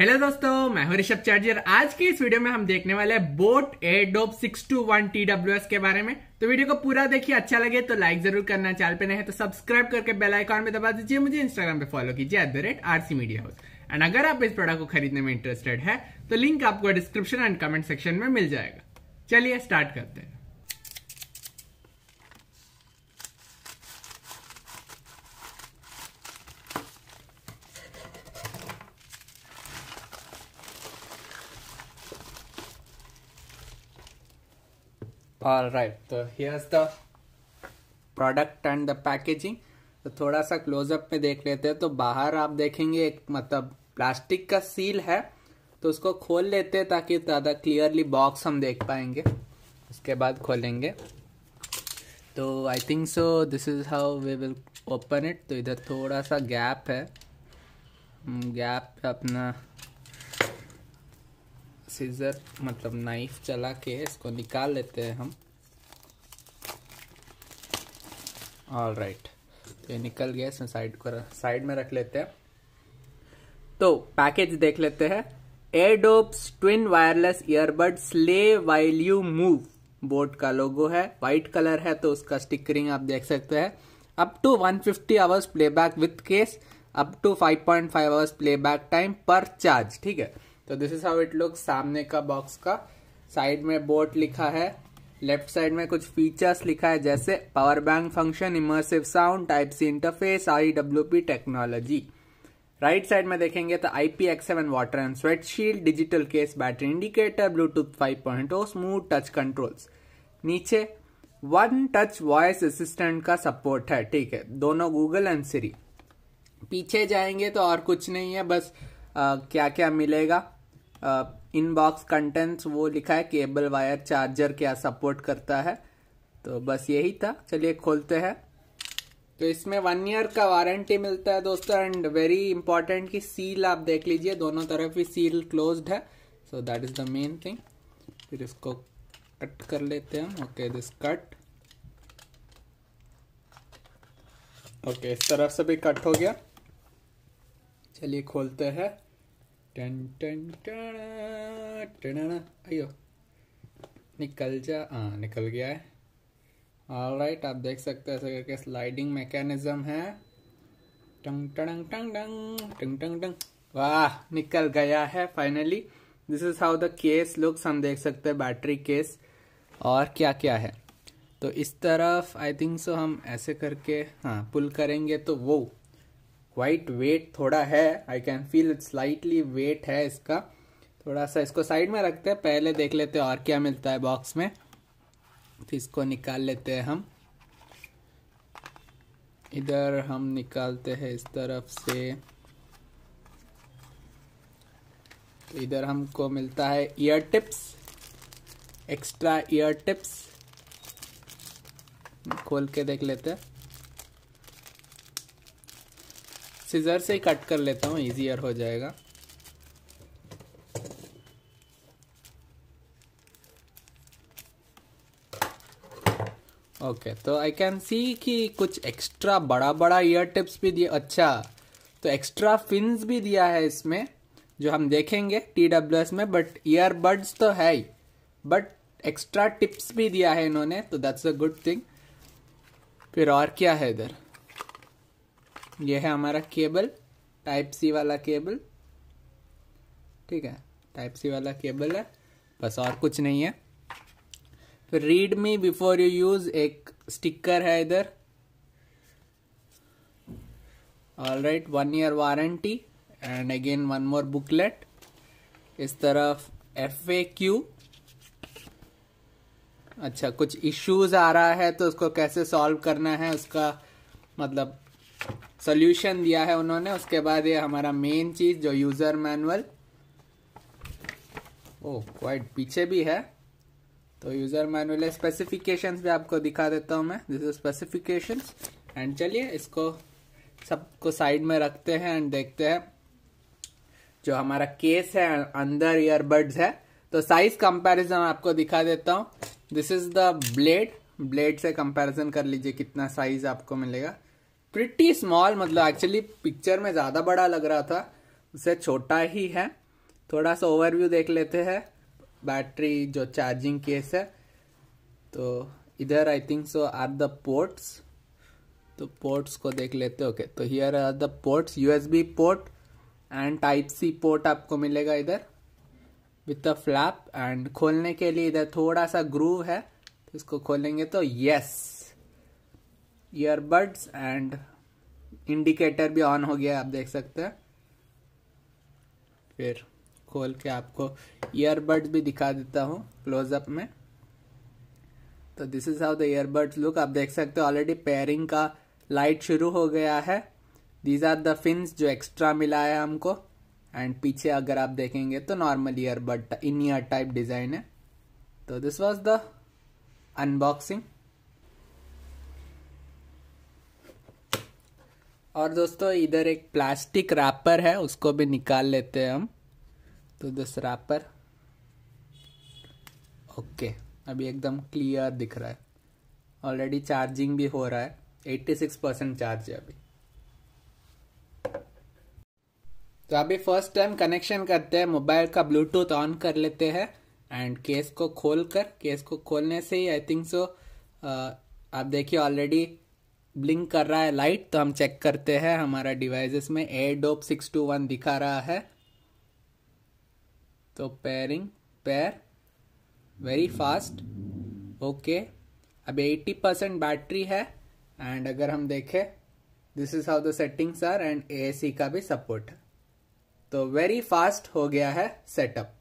hello दोस्तों मैं हूं ऋषभ चार्जर आज के इस वीडियो में हम देखने वाले हैं boAt Airdopes six two one T W S के बारे में तो वीडियो को पूरा देखिए अच्छा लगे तो लाइक जरूर करना चैनल पे नहीं तो सब्सक्राइब करके बेल आइकॉन में दबा दीजिए मुझे इंस्टाग्राम पे फॉलो कीजिए at the rate C media house and अगर आप इस प्रोडक्ट को खरीदने में इंटरेस्टेड है तो लिंक आपको डिस्क्रिप्शन एंड कमेंट सेक्शन में मिल जाएगा चलिए स्टार्ट करते हैं all right so here's the product and the packaging तो थोड़ा सा क्लोजअप में देख लेते हैं तो बाहर आप देखेंगे एक मतलब प्लास्टिक का सील है तो उसको खोल लेते हैं ताकि ज़्यादा क्लियरली बॉक्स हम देख पाएंगे उसके बाद खोलेंगे तो I think so this is how we will open it तो इधर थोड़ा सा गैप है गैप hmm, अपना सीजर मतलब नाइफ चला के इसको निकाल लेते हैं हम ऑल राइट तो ये निकल गया इसमें साइड को साइड में रख लेते हैं तो पैकेज देख लेते हैं Airdopes twin wireless earbud slay while you move boAt का लोगो है व्हाइट कलर है तो उसका स्टिकरिंग आप देख सकते हैं up to 150 fifty hours playback with case up to 5.5 hours playback time per charge ठीक है तो this is how it look सामने का बॉक्स का साइड में बोट लिखा है लेफ्ट साइड में कुछ फीचर्स लिखा है जैसे power bank function immersive sound type C interface I W P technology right side में देखेंगे तो I P X seven water and sweat shield digital case battery indicator Bluetooth five point O smooth touch controls नीचे one touch voice assistant का support है ठीक है दोनों Google and सीरी पीछे जाएंगे तो और कुछ नहीं है बस आ, क्या क्या मिलेगा इनबॉक्स कंटेंट्स वो लिखा है केबल वायर चार्जर क्या सपोर्ट करता है तो बस यही था चलिए खोलते हैं तो इसमें वन ईयर का वारंटी मिलता है दोस्तों एंड वेरी इंपॉर्टेंट कि सील आप देख लीजिए दोनों तरफ ही सील क्लोज्ड है so that is the main thing फिर इसको कट कर लेते हैं ओके दिस कट ओके इस तरफ से भी कट हो गया चलिए खोलते हैं टन टन टन टन आइयो निकल जा हाँ निकल गया है ऑल राइट आप देख सकते हैं ऐसे करके स्लाइडिंग मैकेनिज्म है टंग टंग टंग टंग टंग टंग टंग वाह निकल गया है finally this is how the case looks हम देख सकते हैं बैटरी केस और क्या क्या है तो इस तरफ आई थिंक सो हम ऐसे करके हाँ पुल करेंगे तो वो वाइट वेट थोड़ा है I can feel it slightly weight है इसका थोड़ा सा इसको साइड में रखते हैं पहले देख लेते हैं और क्या मिलता है बॉक्स में तो इसको निकाल लेते हैं हम इधर हम निकालते हैं इस तरफ से इधर हमको मिलता है ear tips extra ear tips खोल के देख लेते हैं सीज़र से ही कट कर लेता हूँ इजीयर हो जाएगा ओके तो आई कैन सी कि कुछ एक्स्ट्रा बड़ा बड़ा ईयर टिप्स भी दिए अच्छा तो एक्स्ट्रा फिन्स भी दिया है इसमें जो हम देखेंगे टी डब्ल्यू एस में बट ईयरबड्स तो है ही बट एक्स्ट्रा टिप्स भी दिया है इन्होंने तो दैट्स अ गुड थिंग फिर और क्या है इधर यह है हमारा केबल टाइप सी वाला केबल ठीक है टाइप सी वाला केबल है बस और कुछ नहीं है फिर read me before you use एक स्टिकर है इधर all right one year warranty and again one more booklet इस तरफ एफ ए क्यू अच्छा कुछ इश्यूज आ रहा है तो उसको कैसे सॉल्व करना है उसका मतलब सोल्यूशन दिया है उन्होंने उसके बाद ये हमारा मेन चीज जो यूजर मैनुअल ओ क्वाइट पीछे भी है तो यूजर मैनुअल स्पेसिफिकेशंस भी आपको दिखा देता हूँ मैं दिस इज स्पेसिफिकेशन एंड चलिए इसको सबको साइड में रखते हैं एंड देखते हैं जो हमारा केस है अंदर ईयरबड्स है तो साइज कंपैरिजन आपको दिखा देता हूँ this is the blade blade से कंपैरिजन कर लीजिए कितना साइज आपको मिलेगा प्रिटी स्मॉल मतलब एक्चुअली पिक्चर में ज़्यादा बड़ा लग रहा था उससे छोटा ही है थोड़ा सा ओवरव्यू देख लेते हैं बैटरी जो चार्जिंग केस है तो इधर I think so are the ports तो पोर्ट्स को देख लेते ओके तो here are the ports USB port and type C port आपको मिलेगा इधर विथ द फ्लैप एंड खोलने के लिए इधर थोड़ा सा ग्रूव है तो इसको खोलेंगे तो यस ईयरबड्स एंड इंडिकेटर भी ऑन हो गया आप देख सकते हैं फिर खोल के आपको ईयरबड्स भी दिखा देता हूँ क्लोजअप में तो this is how the earbuds look आप देख सकते हो ऑलरेडी पेयरिंग का लाइट शुरू हो गया है दीज आर द फिन्स जो एक्स्ट्रा मिला है हमको एंड पीछे अगर आप देखेंगे तो normal earbud in ear type design है तो दिस वॉज द अनबॉक्सिंग और दोस्तों इधर एक प्लास्टिक रैपर है उसको भी निकाल लेते हैं हम तो दस रैपर ओके अभी एकदम क्लियर दिख रहा है ऑलरेडी चार्जिंग भी हो रहा है 86 परसेंट चार्ज है अभी तो अभी फर्स्ट टाइम कनेक्शन करते हैं मोबाइल का ब्लूटूथ ऑन कर लेते हैं एंड केस को खोल कर केस को खोलने से ही आई थिंक सो आप देखिए ऑलरेडी ब्लिंक कर रहा है लाइट तो हम चेक करते हैं हमारा डिवाइसेस में a dope six two one दिखा रहा है तो pairing pair very fast okay अब 80 परसेंट बैटरी है एंड अगर हम देखें this is how the settings are and AC का भी सपोर्ट है तो वेरी फास्ट हो गया है सेटअप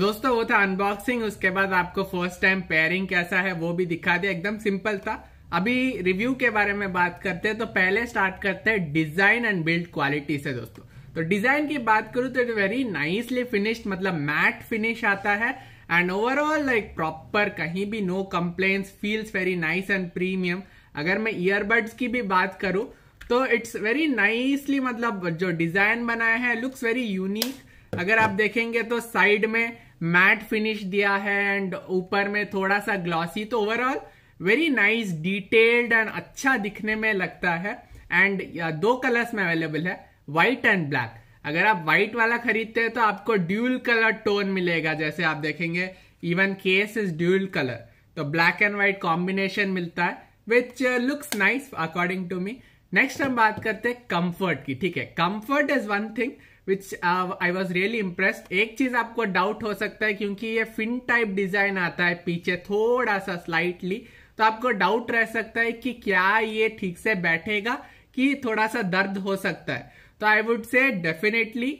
दोस्तों वो था अनबॉक्सिंग उसके बाद आपको फर्स्ट टाइम पेयरिंग कैसा है वो भी दिखा दिया एकदम सिंपल था अभी रिव्यू के बारे में बात करते हैं तो पहले स्टार्ट करते हैं डिजाइन एंड बिल्ड क्वालिटी से दोस्तों तो डिजाइन की बात करूं तो इट वेरी नाइसली फिनिश्ड मतलब मैट फिनिश आता है एंड ओवरऑल लाइक प्रॉपर कहीं भी no complain feels very nice and premium अगर मैं ईयरबड्स की भी बात करूं तो इट्स वेरी नाइसली मतलब जो डिजाइन बनाया है लुक्स वेरी यूनिक अगर आप देखेंगे तो साइड में मैट फिनिश दिया है एंड ऊपर में थोड़ा सा ग्लॉसी तो overall very nice detailed and अच्छा दिखने में लगता है एंड दो कलर्स में अवेलेबल है व्हाइट एंड ब्लैक अगर आप व्हाइट वाला खरीदते हैं तो आपको ड्यूल कलर टोन मिलेगा जैसे आप देखेंगे even case is dual colour तो ब्लैक एंड व्हाइट कॉम्बिनेशन मिलता है which looks nice according to me next हम बात करते हैं कंफर्ट की ठीक है comfort is one thing which I was really impressed एक चीज आपको डाउट हो सकता है क्योंकि ये फिन टाइप डिजाइन आता है पीछे थोड़ा सा स्लाइटली तो आपको डाउट रह सकता है कि क्या ये ठीक से बैठेगा कि थोड़ा सा दर्द हो सकता है तो आई वुड से डेफिनेटली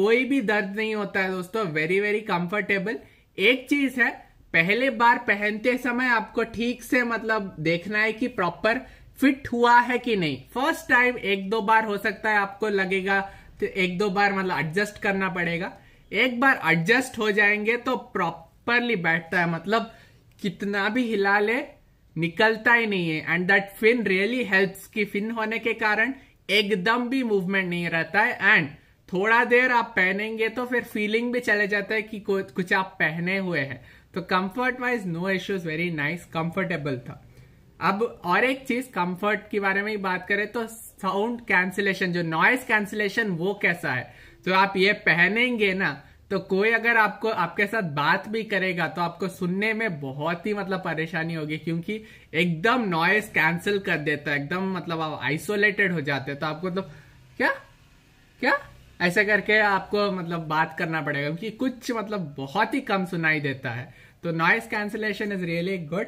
कोई भी दर्द नहीं होता है दोस्तों वेरी वेरी कंफर्टेबल एक चीज है पहले बार पहनते समय आपको ठीक से मतलब देखना है कि प्रॉपर फिट हुआ है कि नहीं फर्स्ट टाइम एक दो बार हो सकता है आपको लगेगा तो एक दो बार मतलब एडजस्ट करना पड़ेगा एक बार एडजस्ट हो जाएंगे तो प्रॉपरली बैठता है मतलब कितना भी हिला ले निकलता ही नहीं है and that fin really helps की फिन होने के कारण एकदम भी मूवमेंट नहीं रहता है एंड थोड़ा देर आप पहनेंगे तो फिर फीलिंग भी चले जाता है कि कुछ आप पहने हुए हैं तो comfort wise no issues very nice comfortable था अब और एक चीज कंफर्ट के बारे में ही बात करें तो साउंड कैंसिलेशन जो नॉइस कैंसिलेशन वो कैसा है तो आप ये पहनेंगे ना तो कोई अगर आपको आपके साथ बात भी करेगा तो आपको सुनने में बहुत ही मतलब परेशानी होगी क्योंकि एकदम नॉइस कैंसिल कर देता है एकदम मतलब आप आइसोलेटेड हो जाते हैं तो आपको मतलब क्या क्या ऐसा करके आपको मतलब बात करना पड़ेगा क्योंकि कुछ मतलब बहुत ही कम सुनाई देता है तो noise cancellation is really good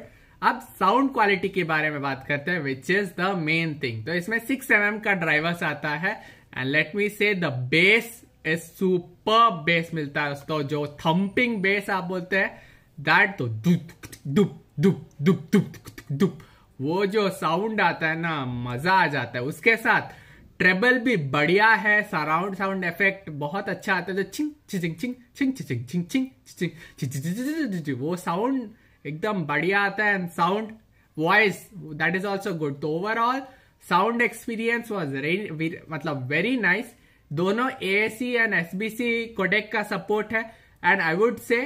अब साउंड क्वालिटी के बारे में बात करते हैं which is the main thing तो इसमें सिक्स एम mm का ड्राइवर्स आता है and let me say the bass is super bass मिलता है उसको जो थम्पिंग बेस आप बोलते हैं दैट तो दुप दुप दुप दुप दुप दुप वो जो साउंड आता है ना मजा आ जाता है उसके साथ ट्रेबल भी बढ़िया है सराउंड साउंड इफेक्ट बहुत अच्छा आता है जो छिंग छिंग छिंग छिंग छिंग छिंग छिंग छिंग वो साउंड एकदम बढ़िया आता है and sound voice that is also good तो ओवरऑल साउंड एक्सपीरियंस वॉज मतलब वेरी नाइस दोनों A and S B C codec का सपोर्ट है and I would say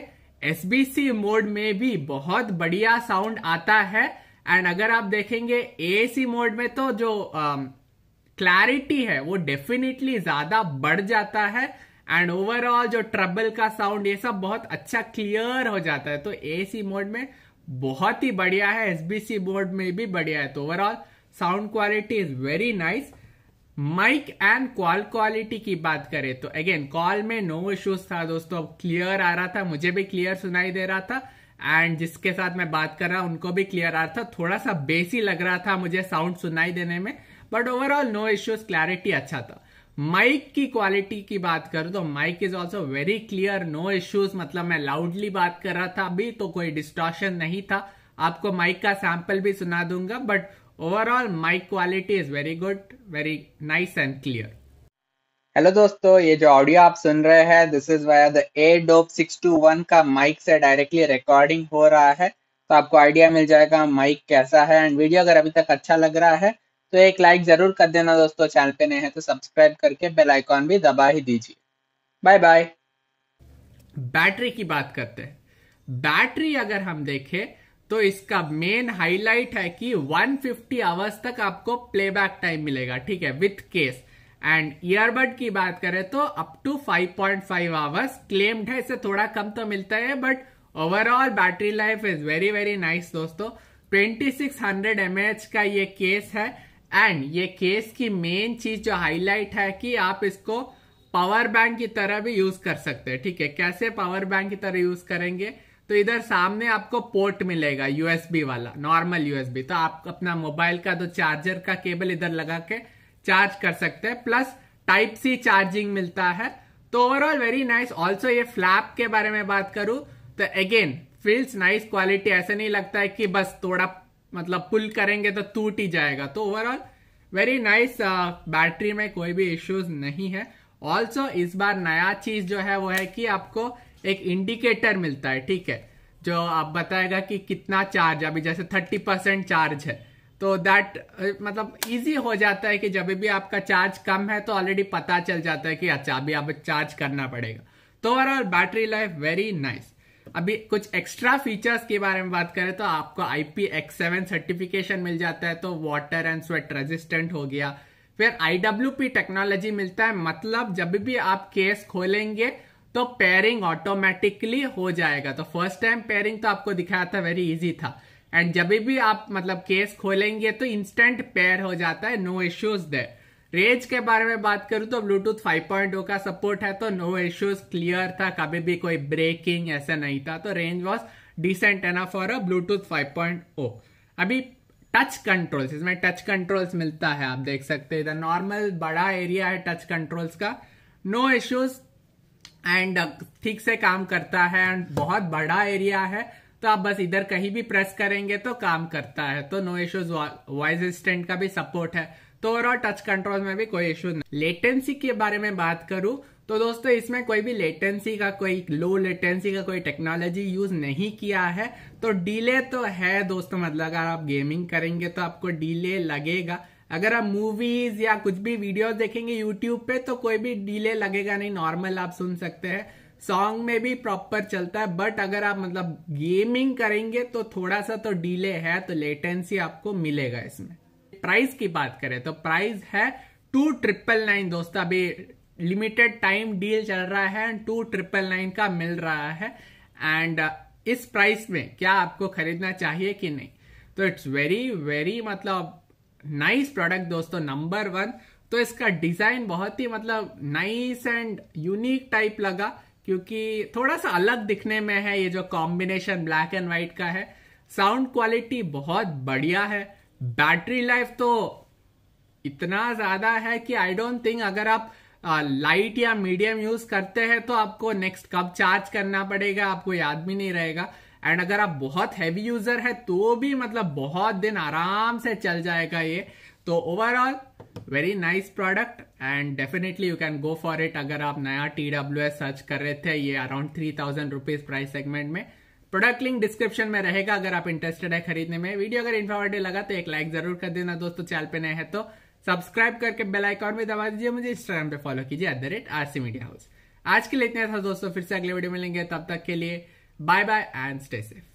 S B C mode में भी बहुत बढ़िया साउंड आता है एंड अगर आप देखेंगे ए सी मोड में तो जो क्लैरिटी um, uh, है वो डेफिनेटली ज्यादा बढ़ जाता है एंड ओवरऑल जो ट्रबल का साउंड ये सब बहुत अच्छा क्लियर हो जाता है तो ए मोड में बहुत ही बढ़िया है एस सी बोर्ड में भी बढ़िया है तो overall sound quality is very nice mic and call quality की बात करें तो अगेन कॉल में नो इश्यूज था दोस्तों अब क्लियर आ रहा था मुझे भी क्लियर सुनाई दे रहा था एंड जिसके साथ मैं बात कर रहा हूं उनको भी क्लियर आ रहा था थोड़ा सा बेसी लग रहा था मुझे साउंड सुनाई देने में but overall no issues clarity अच्छा था माइक की क्वालिटी की बात करूं तो mic is also very clear no issues मतलब मैं लाउडली बात कर रहा था अभी तो कोई डिस्टॉर्शन नहीं था आपको माइक का सैंपल भी सुना दूंगा but overall mic quality is very good very nice and clear hello दोस्तों ये जो ऑडियो आप सुन रहे हैं this is via the a dope six two one का माइक से डायरेक्टली रिकॉर्डिंग हो रहा है तो आपको आइडिया मिल जाएगा माइक कैसा है एंड वीडियो अगर अभी तक अच्छा लग रहा है तो एक लाइक जरूर कर देना दोस्तों चैनल पे नए हैं तो सब्सक्राइब करके बेल आइकॉन भी दबा ही दीजिए बाय बाय बैटरी की बात करते हैं बैटरी अगर हम देखें तो इसका मेन हाईलाइट है कि 150 आवर्स तक आपको प्लेबैक टाइम मिलेगा ठीक है विथ केस एंड ईयरबड की बात करें तो अप टू 5.5 आवर्स क्लेम्ड है इससे थोड़ा कम तो मिलता है but overall battery life is very very nice दोस्तों 2600 सिक्स का ये केस है एंड ये केस की मेन चीज जो हाईलाइट है कि आप इसको पावर बैंक की तरह भी यूज कर सकते हैं ठीक है कैसे पावर बैंक की तरह यूज करेंगे तो इधर सामने आपको पोर्ट मिलेगा यूएसबी वाला नॉर्मल यूएसबी तो आप अपना मोबाइल का तो चार्जर का केबल इधर लगा के चार्ज कर सकते हैं प्लस टाइप सी चार्जिंग मिलता है तो ओवरऑल वेरी नाइस ऑल्सो ये फ्लैप के बारे में बात करूं तो अगेन फील्स नाइस क्वालिटी ऐसे नहीं लगता है कि बस थोड़ा मतलब पुल करेंगे तो टूट ही जाएगा तो ओवरऑल वेरी नाइस बैटरी में कोई भी इश्यूज नहीं है ऑल्सो इस बार नया चीज जो है वो है कि आपको एक इंडिकेटर मिलता है ठीक है जो आप बताएगा कि कितना चार्ज अभी जैसे थर्टी परसेंट चार्ज है तो दैट uh, मतलब इजी हो जाता है कि जब भी आपका चार्ज कम है तो ऑलरेडी पता चल जाता है कि अच्छा अभी आप चार्ज करना पड़ेगा तो overall battery life very nice अभी कुछ एक्स्ट्रा फीचर्स के बारे में बात करें तो आपको आईपी एक्स सेवन सर्टिफिकेशन मिल जाता है तो वाटर एंड स्वेट रेजिस्टेंट हो गया फिर आई टेक्नोलॉजी मिलता है मतलब जब भी आप केस खोलेंगे तो पेयरिंग ऑटोमेटिकली हो जाएगा तो फर्स्ट टाइम पेयरिंग तो आपको दिखाया था वेरी इजी था एंड जब भी आप मतलब केस खोलेंगे तो इंस्टेंट पेयर हो जाता है नो इश्यूज देर रेंज के बारे में बात करूं तो ब्लूटूथ 5.0 का सपोर्ट है तो नो इश्यूज क्लियर था कभी भी कोई ब्रेकिंग ऐसा नहीं था तो range was decent enough for a Bluetooth 5.0 अभी टच कंट्रोल्स इसमें टच कंट्रोल्स मिलता है आप देख सकते हैं इधर नॉर्मल बड़ा एरिया है टच कंट्रोल्स का नो इश्यूज एंड ठीक से काम करता है एंड बहुत बड़ा एरिया है तो आप बस इधर कहीं भी प्रेस करेंगे तो काम करता है तो नो इश्यूज वॉइस असिस्टेंट का भी सपोर्ट है तो और टच कंट्रोल में भी कोई इश्यू नहीं लेटेंसी के बारे में बात करूं तो दोस्तों इसमें कोई भी लेटेंसी का कोई लो लेटेंसी का कोई टेक्नोलॉजी यूज नहीं किया है तो डिले तो है दोस्तों मतलब अगर आप गेमिंग करेंगे तो आपको डिले लगेगा अगर आप मूवीज या कुछ भी वीडियो देखेंगे यूट्यूब पे तो कोई भी डिले लगेगा नहीं नॉर्मल आप सुन सकते हैं सॉन्ग में भी प्रॉपर चलता है बट अगर आप मतलब गेमिंग करेंगे तो थोड़ा सा तो डिले है तो लेटेंसी आपको मिलेगा इसमें प्राइस की बात करें तो प्राइस है टू ट्रिपल नाइन दोस्तों अभी लिमिटेड टाइम डील चल रहा है एंड टू ट्रिपल नाइन का मिल रहा है एंड uh, इस प्राइस में क्या आपको खरीदना चाहिए कि नहीं तो इट्स वेरी वेरी मतलब नाइस प्रोडक्ट दोस्तों नंबर वन तो इसका डिजाइन बहुत ही मतलब नाइस एंड यूनिक टाइप लगा क्योंकि थोड़ा सा अलग दिखने में है ये जो कॉम्बिनेशन ब्लैक एंड व्हाइट का है साउंड क्वालिटी बहुत बढ़िया है बैटरी लाइफ तो इतना ज्यादा है कि आई डोंट थिंक अगर आप लाइट या मीडियम यूज करते हैं तो आपको नेक्स्ट कब चार्ज करना पड़ेगा आपको याद भी नहीं रहेगा एंड अगर आप बहुत हैवी यूजर है तो भी मतलब बहुत दिन आराम से चल जाएगा ये तो overall very nice product and definitely you can go for it अगर आप नया टी डब्ल्यू एस सर्च कर रहे थे ये around three thousand rupees price segment में प्रोडक्ट लिंक डिस्क्रिप्शन में रहेगा अगर आप इंटरेस्टेड है खरीदने में वीडियो अगर इन्फॉर्मेटिव लगा तो एक लाइक जरूर कर देना दोस्तों चैनल पे नए हैं तो सब्सक्राइब करके बेल आइकॉन भी दबा दीजिए मुझे इंस्टाग्राम पे फॉलो कीजिए at the rate RC media house आज के लिए इतना था दोस्तों फिर से अगले वीडियो मिलेंगे तब तक के लिए bye bye and stay safe